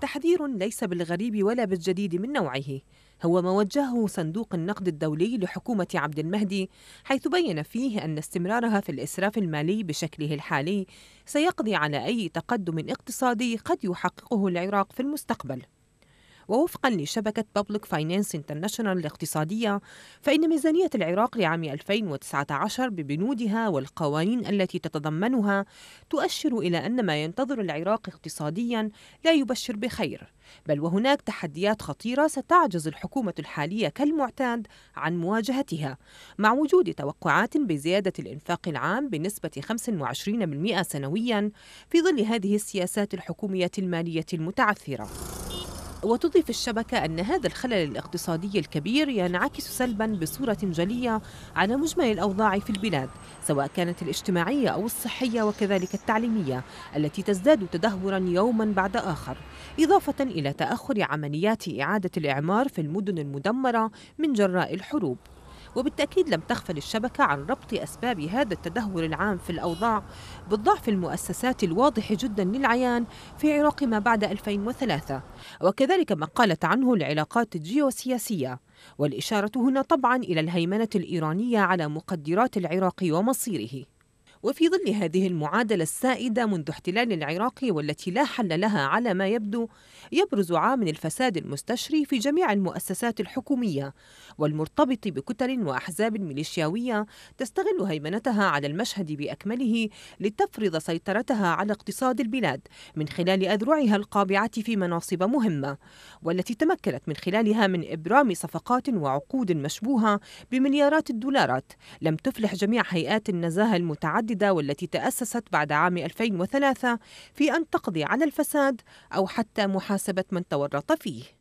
تحذير ليس بالغريب ولا بالجديد من نوعه هو ما وجهه صندوق النقد الدولي لحكومة عبد المهدي حيث بين فيه أن استمرارها في الإسراف المالي بشكله الحالي سيقضي على أي تقدم اقتصادي قد يحققه العراق في المستقبل ووفقا لشبكة بابليك فاينانس انترناشونال الاقتصادية فإن ميزانية العراق لعام 2019 ببنودها والقوانين التي تتضمنها تؤشر إلى أن ما ينتظر العراق اقتصاديا لا يبشر بخير بل وهناك تحديات خطيرة ستعجز الحكومة الحالية كالمعتاد عن مواجهتها مع وجود توقعات بزيادة الإنفاق العام بنسبة 25% سنويا في ظل هذه السياسات الحكومية المالية المتعثرة وتضيف الشبكة أن هذا الخلل الاقتصادي الكبير ينعكس سلبا بصورة جلية على مجمل الأوضاع في البلاد سواء كانت الاجتماعية أو الصحية وكذلك التعليمية التي تزداد تدهورا يوما بعد آخر إضافة إلى تأخر عمليات إعادة الإعمار في المدن المدمرة من جراء الحروب وبالتأكيد لم تغفل الشبكة عن ربط أسباب هذا التدهور العام في الأوضاع بالضعف المؤسسات الواضح جدا للعيان في عراق ما بعد 2003 وكذلك ما قالت عنه العلاقات الجيوسياسية والإشارة هنا طبعا إلى الهيمنة الإيرانية على مقدرات العراق ومصيره وفي ظل هذه المعادلة السائدة منذ احتلال العراق والتي لا حل لها على ما يبدو يبرز عامل الفساد المستشري في جميع المؤسسات الحكومية والمرتبط بكتل وأحزاب ميليشياوية تستغل هيمنتها على المشهد بأكمله لتفرض سيطرتها على اقتصاد البلاد من خلال أذرعها القابعة في مناصب مهمة والتي تمكنت من خلالها من إبرام صفقات وعقود مشبوهة بمليارات الدولارات لم تفلح جميع هيئات النزاهة المتعددة الجديدة والتي تأسست بعد عام 2003 في أن تقضي على الفساد أو حتى محاسبة من تورط فيه